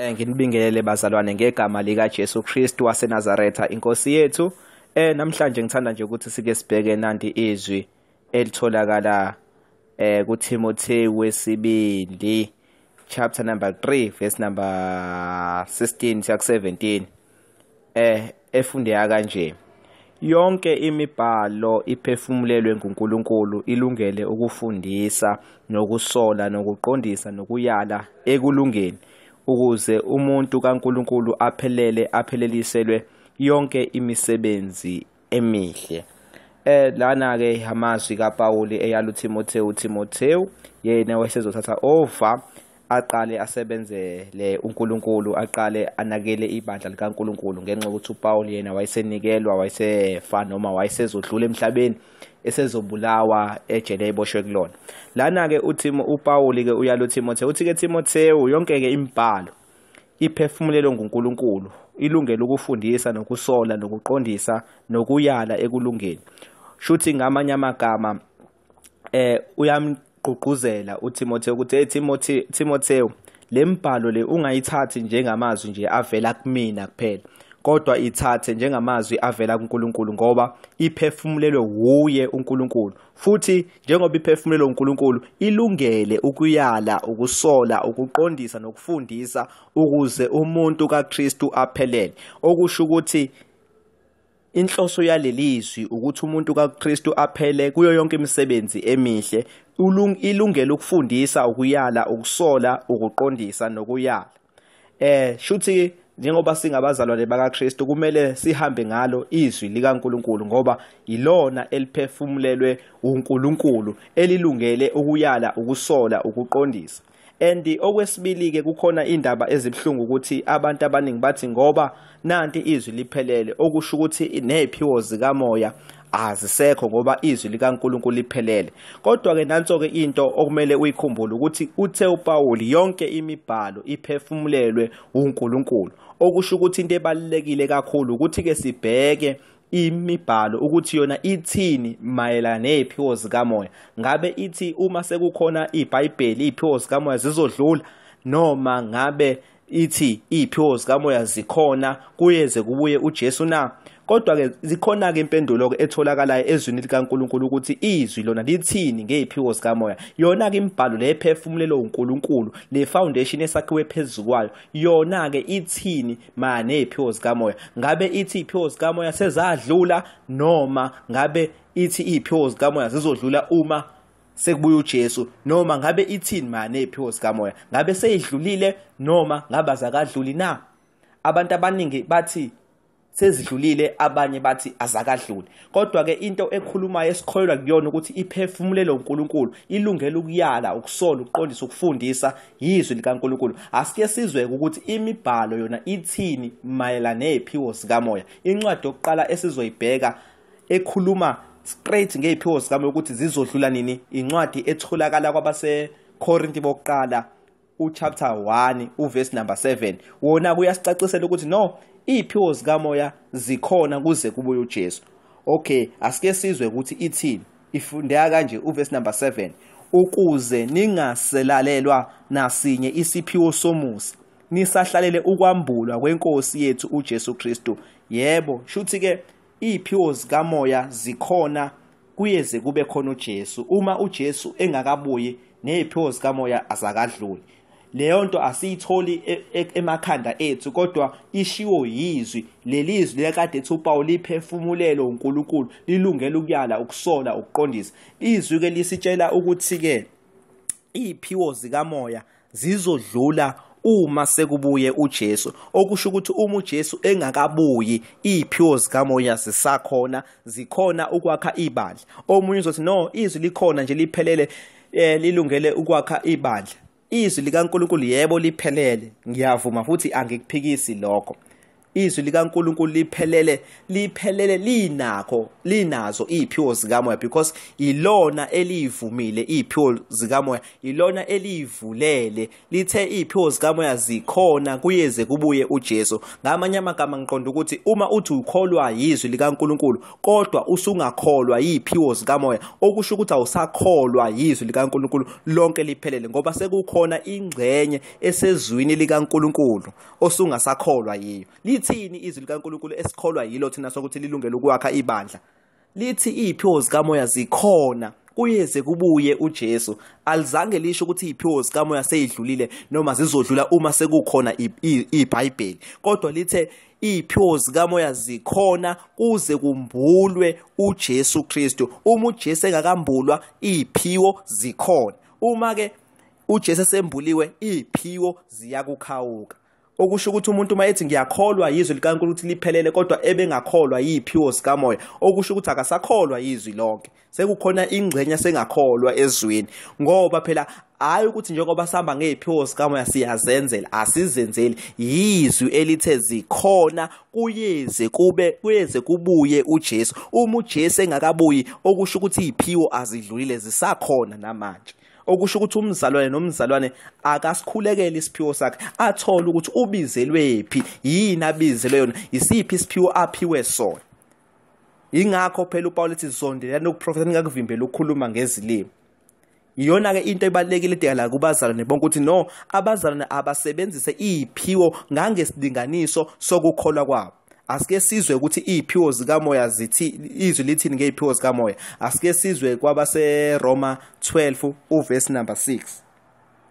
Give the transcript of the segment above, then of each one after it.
Eh, nginibingelele bazalwane ngegama lika Jesu Christ waseNazaretha inkosi yethu eh namhlanje ngithanda nje ukuthi sike sibheke nanti izwi elitholakala eh kuTimothée wesibili chapter number 3 verse number 16 siya ku17 eh efundeka kanje yonke imibhalo iphefumulelwe nguNkulunkulu ilungele ukufundisa nokusola nokuqondisa nokuyala ekulungeni ukuze umuntu kaNkuluNkulu aphelele apheleliselwe yonke imisebenzi emihle eh lana ke amazwi kaPaul eyaluTimothée uTimothée yena wesezothatha over aqale asebenzele uNkulunkulu aqale anakele ibandla likaNkulunkulu ngenxa ukuthi uPaul yena wayesenikelwa wayesefa noma wayesezodlula emhlabeni esezobulawa ejele eboshwe kulona lana-ke uTimo uPawuli-ke uyalo uTimotheo uthi-ke Timotheo yonke-ke imibhalo iphefumulelwe nguNkulunkulu ilungele ukufundisa nokusola nokuqondisa nokuyala ekulungeni shuthi ngamanye amagama eh uyam wagqugquzela uTimothy ukuthi hey Timothy Timotheo lembhalo le ungayithathi njengamazwi nje avela kumina kuphela kodwa ithathe njengamazwi avela kuNkulunkulu ngoba iphefumulelwe wuye uNkulunkulu futhi njengoba iphefumulelwe uNkulunkulu ilungele ukuyala ukusola ukuqondisa nokufundisa ukuze umuntu kaKristu aphelele okusho ukuthi inhloso yalelizwi ukuthi umuntu kaKristu aphele kuyo yonke imisebenzi emihle ilungelo ukufundisa ukuyala ukusola ukuqondisa nokuyala eh shuthi njengoba singabazalwane bakaKristu kumele sihambe ngalo izwi likaNkuluNkulu ngoba yilona eliphefumulelwe uNkuluNkulu elilungele ukuyala ukusola ukuqondisa and okwesibili ke kukhona indaba ezibhlungu ukuthi abantu abaningi bathi ngoba nanti izwi liphelele okusho ukuthi neziphiwo zikamoya azisekho ngoba izwi likaNkuluNkulu liphelele kodwa ke nanso ke into okumele uyikhumbule ukuthi uthe uPaul yonke imibhalo iphefumulelwe uNkulunkulu okusho ukuthi into ebalekile kakhulu ukuthi ke sibheke imibhalo ukuthi yona ithini mayelana neziphiwo zikamoya ngabe ithi uma sekukhona iBhayibheli iziphiwo zikamoya zizodlula noma ngabe ithi iziphiwo zikamoya zikhona kuyeze kubuye uJesu na kodwa-ke zikhona-ke impendulo-ke etholakalayo ezwini likankulunkulu ukuthi izwi lona lithini ngey'phiko zikamoya yona-ke imibhalo le ephefumulelwe unkulunkulu le foundation esakhiwe phezu kwayo yona-ke ithini ma ney'phiko zikamoya ngabe ithi iy'phiko zikamoya sezadlula noma ngabe ithi iy'phiko zikamoya zizodlula uma sekubuya uJesu noma ngabe ithini manje iphiwo sikamoya ngabe seyidlulile noma ngabe azakadluli na abantu abaningi bathi sezidlulile abanye bathi azakadluli kodwa-ke into ekhulumayo esikholelwa kuyona ukuthi iphefumulelo unkulunkulu ilungele ukuyala ukusola ukuqondisa ukufundisa yizwi likankulunkulu asike sizweke ukuthi imibhalo yona ithini mayelana ney'phiwo zikamoya incwadi yokuqala esizoyibheka ekhuluma straight ngey'phiwo zikamoya ukuthi zizodlula nini incwadi etholakala kwabasekorinti bokuqala uchapter 1 uvesi number 7 wona kuyasicacisela ukuthi no iy'phiwo zikamoya zikhona kuze kubuye ujesu okay asike sizwe ukuthi ithini ifundeka kanje uvesi number 7 ukuze ningaselalelwa nasinye isiphiwo somusa nisahlalele ukwambulwa kwenkosi yethu uJesu Kristu yebo shuthi ke iphiwo zikamoya zikhona kuyeze kube khona uJesu uma uJesu engakabuyi neziphiwo zikamoya azakadluli leyo nto asiyitholi e, e, emakhanda ethu kodwa ishiwo yizwi leli zwi lekade ethi uPaul liphefumulelo uNkulunkulu lilungele ukuyala ukusola ukuqondisa izwi ke lisitshela ukuthi ke iphiwo zikamoya zizodlula uma sekubuye uJesu okusho ukuthi uma uJesu engakabuyi iphiwo zikamoya zisakhona zikhona ukwakha ibandla omunye uzothi no izwi likhona nje liphelele eh lilungele ukwakha ibandla izwi likaNkulunkulu yebo liphelele ngiyavuma futhi angikuphikisi lokho izwi likaNkuluNkulu liphelele liphelele linakho linazo iziphiwo zikamoya because ilona elivumile iziphiwo zikamoya ilona elivulele lithe iziphiwo zikamoya zikhona kuyeze kubuye uJesu ngamanye amagama ngiqonda ukuthi uma uthi ukholwa yizwi likaNkuluNkulu kodwa usungakholwa iziphiwo zikamoya okusho ukuthi awusakholwa yizwi likaNkuluNkulu lonke liphelele ngoba sekukhona ingcenye esezwini likaNkuluNkulu osungasakholwa yiyo lithini izwi likaNkuluNkulu esikholwa yilo thina sokuthi lilungele ukwakha ibandla lithi iziphiwo zikamoya zikhona kuyeze kubuye uJesu alizange lisho ukuthi iziphiwo zikamoya seyidlulile noma zizodlula uma sekukhona iBhayibheli kodwa lithe iziphiwo zikamoya zikhona kuze kumbulwe uJesu Kristu uma uJesu engakambulwa iziphiwo zikhona uma ke uJesu esembuliwe iziphiwo ziyakukhawuka okusho ukuthi umuntu uma ethi ngiyakholwa yizwi likankulu ukuthi liphelele kodwa ebengakholwa yiphiwo sikamoya okusho ukuthi akasakholwa yizwi lonke sekukhona ingxenye sengakholwa ezwini ngoba phela hhayi ukuthi njengoba sihamba ngey'phiwo sikamoya siyazenzela asizenzeli yizwi elithe zikhona kuyeze kube kuyeze kubuye ujesu uma ujesu engakabuyi okusho ukuthi iy'phiwo azidlulile zisakhona namanje okusho ukuthi umzalwane nomzalwane akasikhulekele isiphiwo sakhe athole ukuthi ubizelwephi yini abizelwe yona isiphi isiphiwo aphiwe sona ingakho phela upawulo ethi zondelani ukuprofetha ningakuvimbeli ukukhuluma ngezilimi iyona-ke into ebalulekile edingala kubazalwane bonke ukuthi no abazalwane abasebenzise iy'phiwo ngangesilinganiso sokukholwa kwabo asike sizwe ukuthi iziphiwo zikamoya zithi izwi lithini ngeziphiwo zikamoya asike sizwe kwabase Roma 12 uverse number 6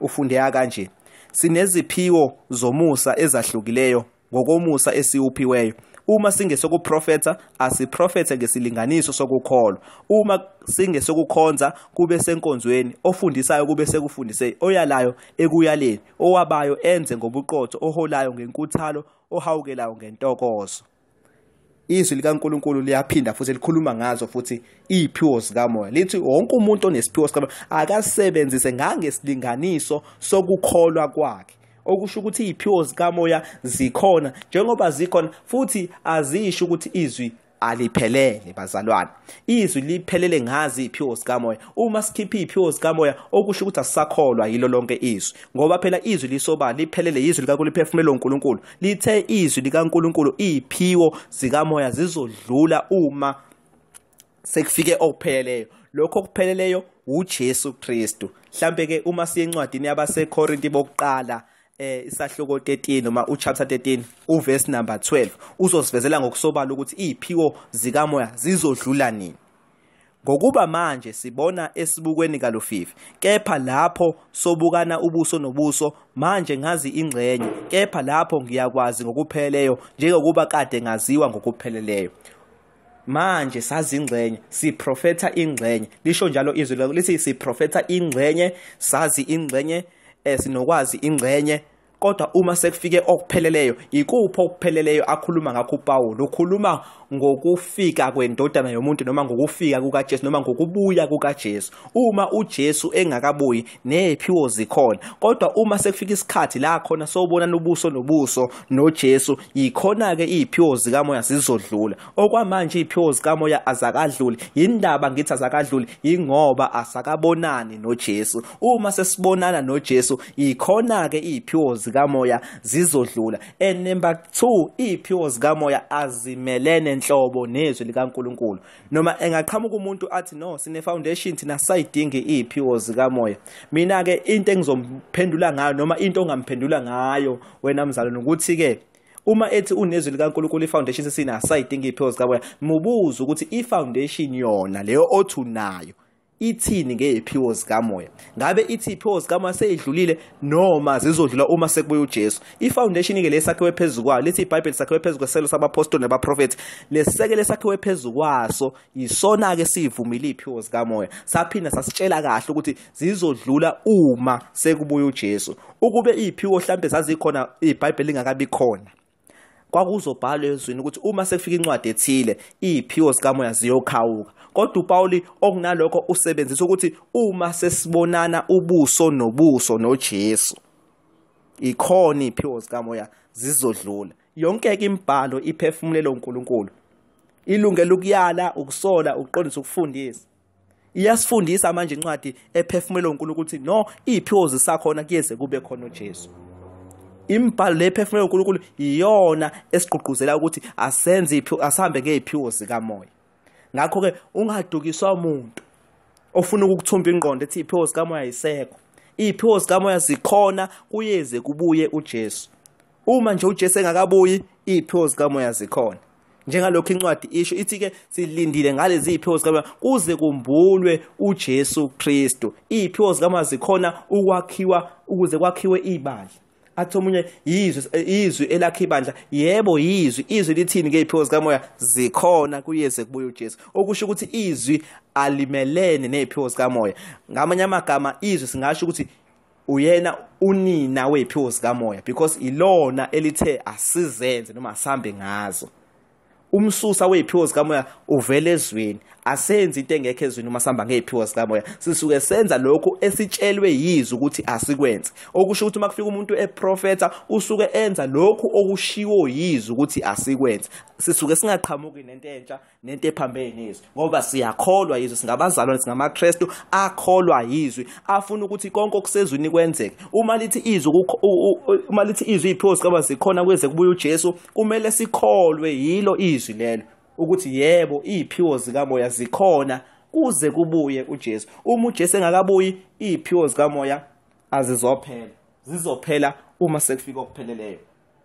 ufundeya kanje sineziphiwo zomusa ezahlukileyo ngokomusa esiwuphiweyo uma singesokuprofetha asiprofethe ngesilinganiso sokukholwa uma singesokukhonza kube senkonzweni ofundisayo kube sekufundise oyalayo ekuyaleni owabayo enze ngobuqotho oholayo ngenkuthalo ohawukelayo ngentokozo izwi likaNkuluNkulu liyaphinda futhi likhuluma ngazo futhi iziphiwo zikamoya lithi wonke umuntu onesiphiwo sikamoya akasebenzise ngangesilinganiso sokukholwa kwakhe okusho ukuthi iziphiwo zikamoya zikhona njengoba zikhona futhi azisho ukuthi izwi aliphelele bazalwane izwi liphelele ngazi iy'phiwo zikamoya uma sikhiphe iy'phiwo zikamoya okusho ukuthi asisakholwa yilo lonke izwi ngoba phela izwi lisoba liphelele izwi likakuliphefumulela unkulunkulu lithe izwi likankulunkulu iy'phiwo zikamoya zizodlula uma sekufike okupheleleyo lokho okupheleleyo ujesu kristu mhlampe-ke uma siye encwadini yabasekorinti bokuqala eh isahloko 13 noma uchapter 13 uverse number 12 uzosivezela ngokusobala ukuthi iziphiwo zikamoya zizodlula nini ngokuba manje sibona esibukweni kalufifi kepha lapho sobukana ubuso nobuso manje ngazi ingxenye kepha lapho ngiyakwazi ngokupheleleyo njengokuba kade ngaziwa ngokupheleleyo manje sazi ingxenye siprofetha ingxenye lisho njalo izwi lithi siprofetha ingxenye sazi ingxenye esinokwazi eh, ingxenye kodwa uma sekufike okupheleleyo ikuphi okupheleleyo akhuluma ngakho upawulo ukhuluma ngokufika kwendodana yomuntu noma ngokufika kukajesu noma ngokubuya kukajesu uma ujesu engakabuyi nephiwo zikhona kodwa uma sekufika isikhathi la khona sobonana ubuso nobuso nojesu yikhona-ke iy'phiwo zikamoya zizodlula okwamanje iy'phiwo zikamoya azakadluli yindaba ngithi azakadluli yingoba asakabonani nojesu uma sesibonana nojesu yikhona-ke iy'phiwo zikamoya zizodlula and number 2 iziphiwo zikamoya azimelene nhlobo nezwi likaNkuluNkulu noma engaqhamuka umuntu athi no sine foundation thina sayidinga iziphiwo zikamoya mina ke into engizomphendula ngayo noma into ongamphendula ngayo wena mzalwane ukuthi ke uma ethi unezwi likaNkulunkulu ifoundation sesina sayidinga iziphiwo zikamoya mubuza ukuthi ifoundation yona leyo othu nayo ithini ngeyiphiwo zikamoya ngabe ithi iyiphiwo zikamoya seyidlulile noma zizodlula uma sekubuya ujesu ifoundation-ke lesakhiwe phezu kwayo lithi ibhayibheli sakhiwe phezu kweselo sabaphostoli nabaprofethi lesisekelo esakhiwe phezu kwaso yisona-ke siyivumile iy'phiwo zikamoya saphinda sasitshela kahle ukuthi zizodlula uma sekubuya ujesu ukube iy'phiwo hlampe zazikhona ibhayibheli lingakabi khona kwakuzobhalwa ezwini ukuthi uma sekufika incwadi ethile iy'phiwo zikamoya ziyokhawuka kodwa upawuli okunalokho usebenzisa ukuthi uma sesibonana ubuso nobuso nojesu ikhona iy'phiwo zikamoya zizodlula yonke-ke imibhalo iphefumulelo unkulunkulu ilungele ukuyala ukusola ukuqondisa ukufundisa iyasifundisa manje incwadi ephefumulelo unkulunkulu ukuthi no iy'phiwo zisakhona kuyeze kube khona ujesu imibhalo le ephefumulelwe uNkulunkulu iyona esigqugquzela ukuthi asenze asihambe ngeziphiwo zikamoya ngakho-ke ungadukiswa umuntu ofuna ukukuthumba ingqondo ethi iy'phiwo zikamoya yisekho iy'phiwo zikamoya zikhona kuyeze kubuye ujesu uma nje ujesu engakabuyi iy'phiwo zikamoya zikhona njengalokhu incwadi isho ithi-ke silindile ngalezi iy'phiwo zikamoya kuze kumbulwe ujesu kristu iy'phiwo zikamoya zikhona ukwakhiwa ukuze kwakhiwe ibandla athi omunye yizwi eh, izwi elakhe ibandla yebo yizwi izwi lithini ngey'phiwo zikamoya zikhona kuyeze kubuye ujesu okusho ukuthi izwi alimelene ney'phiwo zikamoya ngamanye amagama izwi singasho ukuthi uyena unina wey'phiwo zikamoya because ilona elithe asizenze noma asihambe ngazo umsusa wey'phiwo zikamoya uvele ezweni asenzi into engekho ezwini uma sihamba ngey'phiwo zikamoya sisuke senza lokhu esitshelwe yizwe ukuthi asikwenze okusho ukuthi uma kufika umuntu eprofetha usuke enza lokhu okushiwo yizwe ukuthi asikwenze sisuke singaqhamuki nento entsha nento ephambene nezwi ngoba siyakholwa yizwe singabazalwane singamakrestu akholwa yizwi afuna ukuthi konke okusezwini kwenzeke uma lithi izwi uma lithi izwi iy'phiwo zikaba zikhona kweze kubuye ujesu kumele sikholwe yilo izwi lelo ukuthi yebo iy'phiwo zikamoya zikhona kuze kubuye ujesu uma ujesu engakabuyi iy'phiwo zikamoya azizophela zizophela uma sekufika okupheleleyo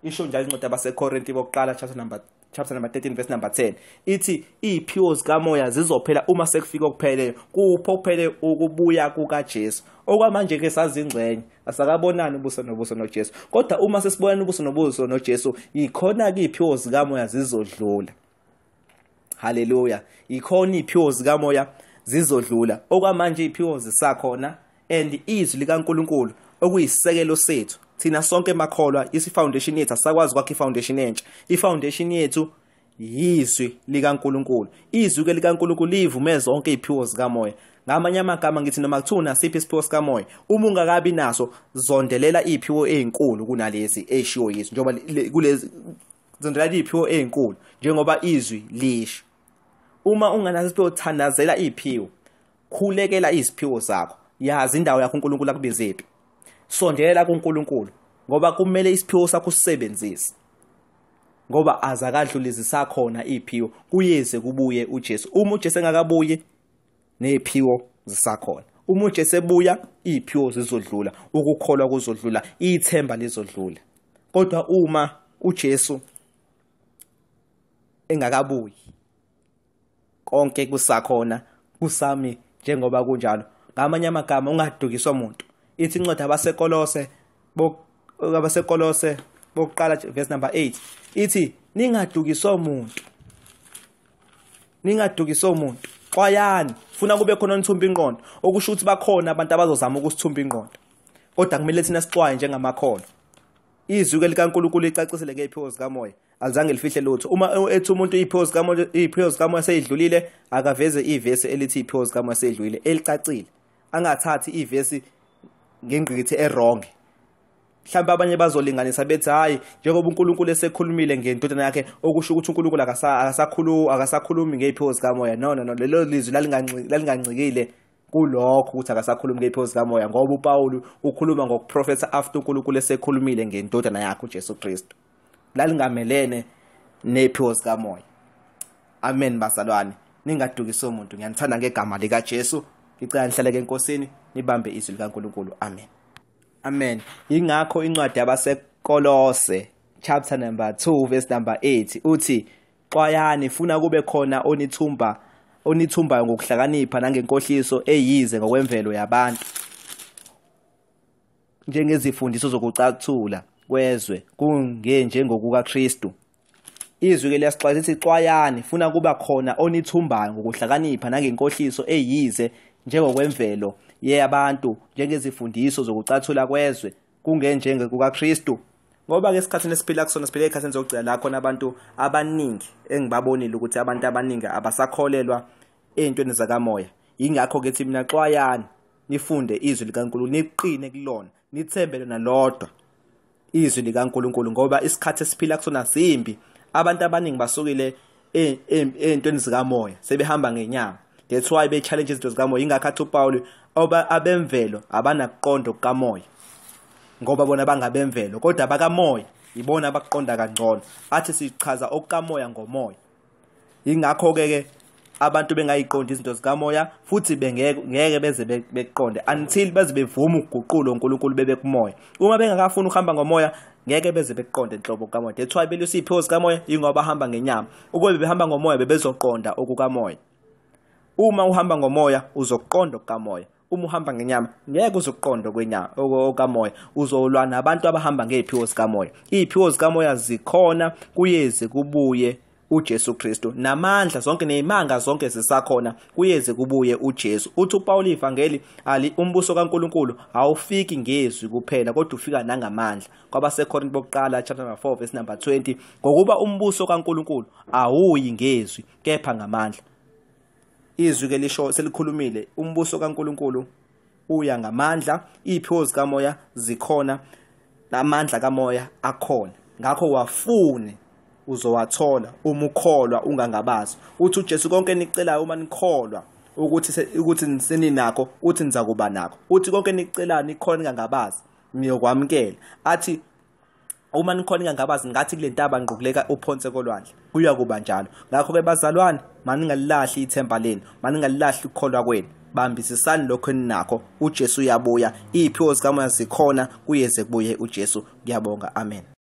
isho njalo incwadi abasekorinti bokuqala chapter number chapter number 13 verse number 10 ithi iy'phiwo zikamoya zizophela uma sekufika okupheleleyo kupho okupheleleyo ukubuya kukajesu okwamanje-ke sazingxenye asakabonani ubuso nobuso nojesu kodwa uma sesibonani ubuso nobuso nojesu yikhona-ke iy'phiwo zikamoya zizodlula haleluya ikhona iy'phiwo zikamoya zizodlula okwamanje iy'phiwo zisakhona and izwi likankulunkulu okuyisekelo sethu thina sonke makholwa isifoundation yethu asakwazi kwakha ifoundation entsha ifoundation yethu yizwi likankulunkulu izwi-ke likankulunkulu liyivume zonke iy'phiwo zikamoya ngamanye amagama ngithi noma kuthiwa unasiphi isiphiwo sikamoya uma ungakabi naso zondelela iy'phiwo ey'nkulu kunalezi ey'shiwo yizwi njengoba zondelela iy'phiwo ey'nkulu njengoba izwi lisho uma unganazo siyothandazela iziphiwo khulekela iziphiwo zakho yazi indawo yakho uNkulunkulu akubizephi sondela kuNkulunkulu ngoba kumele isiphiwo sakho usisebenzise ngoba azakadlulisi sakhona iziphiwo kuyeze kubuye uJesu uma uJesu engakabuyi neziphiwo zisakhona uma uJesu ebuya iziphiwo zizodlula ukukholwa kuzodlula ithemba lizodlula kodwa uma uJesu engakabuyi konke kusakhona kusami njengoba kunjalo ngamanye amagama ungadukiswa umuntu ithi incwadi abasekolose abasekolose bokuqala verse number 8 ithi ningadukiswa umuntu ningadukiswa umuntu xwayani funa kube khona onithumba ingqondo okusho ukuthi bakhona abantu abazozama ukusithumba ingqondo kodwa kumele thina sixwaye njengamakhono izwi-ke likankulunkulu licacisele ngey'phiwo zikamoya alizange lifihle lutho uma ethi umuntu iy'phiwo iy'phiwo zikamoya seyidlulile akaveze ivesi elithi iy'phiwo zikamoya seyidlulile elicacile angathathi ivesi ngengqikithi eronge mhlawumbe abanye bazolinganisa bethi hhayi njengoba unkulunkulu esekhulumile ngendodana yakhe okusho ukuthi unkulunkulu akasakhulumi ngey'phiwo zikamoya no no no lelo lizwi lalingancikile kulokho ukuthi akasakhulumi ngey'phiwo zikamoya ngoba upawulu ukhuluma ngokuprofetha after unkulunkulu esekhulumile ngendodana yakhe ujesu kristu lalingamelene nephiwo sikamoya amen bazalwane ningadukisi umuntu ngiyanithanda ngegama likajesu ngicela nihlale-ke enkosini nibambe izwi likankulunkulu amen amen yingakho incwadi yabasekolose chapter number 2 verse number 8 uthi xwayani funa kube khona onithumba onithumbayo ngokuhlakanipha nangenkohliso eyize ngokwemvelo yabantu njengezifundiso zokucathula kwezwe kungenjengokukaKristu izwi-ke liyasixwayisa lithi xwayani funa kuba khona onithumbayo ngokuhlakanipha nangenkohliso eyize njengokwemvelo yeyabantu njengezifundiso zokucathula kwezwe kungenjengekukaKristu ngoba-ke esikhathini esiphila kusona siphile ey'khathini zokugcina la khona abantu abaningi engibabonile ukuthi abantu abaningi abasakholelwa ey'ntweni zakamoya yingakho-ke thi mina xwayani nifunde izwi likankulunkulu niqine kulona nithembe lona lodwa izwi likaNkuluNkulu ngoba isikhathi esiphila kusona simbi abantu abaningi basukile e, e, ey'ntweni zikamoya sebehamba ngenyama that's why be-challenge izinto zikamoya ingakho athi upawulu abemvelo abanakuqondo kukamoya ngoba bona bangabemvelo kodwa abakamoya ibona abaqonda kangcono athi sichaza okukamoya ngomoya ingakho-ke-ke abantu bengayiqondi izinto zikamoya futhi bengeke beze beqonde until beze bevume ukuguqulo uNkulunkulu bebe kumoya uma bengakafuni ukuhamba ngomoya ngeke beze beqonde inhlobo kamoya that's why beluse iy'phiwo zikamoya yingoba bahamba ngenyama ukube behamba ngomoya bebezoqonda okukamoya uma uhamba ngomoya uzoqonda okukamoya uma uhamba ngenyama ngeke uzoqonda kwenyama okamoya uzolwa nabantu abahamba ngey'phiwo zikamoya iy'phiwo zikamoya zikhona kuyeze kubuye uJesu Kristu namandla zonke nezimanga zonke zisakhona kuyeze kubuye uJesu uthi uPaul ivangeli ali umbuso kaNkuluNkulu awufiki ngezwi kuphela kodwa ufika nangamandla kwabaseKorinto bokuqala chapter 4 verse number 20 ngokuba umbuso kaNkuluNkulu awuyi ngezwi kepha ngamandla izwi ke lisho selikhulumile umbuso kaNkuluNkulu uya ngamandla iphiwo zikamoya zikhona namandla kamoya akhona ngakho wafune uzowathola uma ukholwa ungangabazi uthi uJesu konke nicelayo uma nikholwa ukuthi ukuthi seninakho uthi nizakuba nakho uthi konke nicelayo nikhona ningangabazi niyokwamukela athi uma nikhona ningangabazi ngathi kule ntaba ngiqukuleka uphonse kolwandle kuya kuba njalo ngakho-ke bazalwane maningalilahli ithemba lenu maningalilahli ukukholwa kwenu bambisisani lokho eninakho ujesu uyabuya iy'phiwo zikamoya zikhona kuyeze kubuye ujesu ngiyabonga amen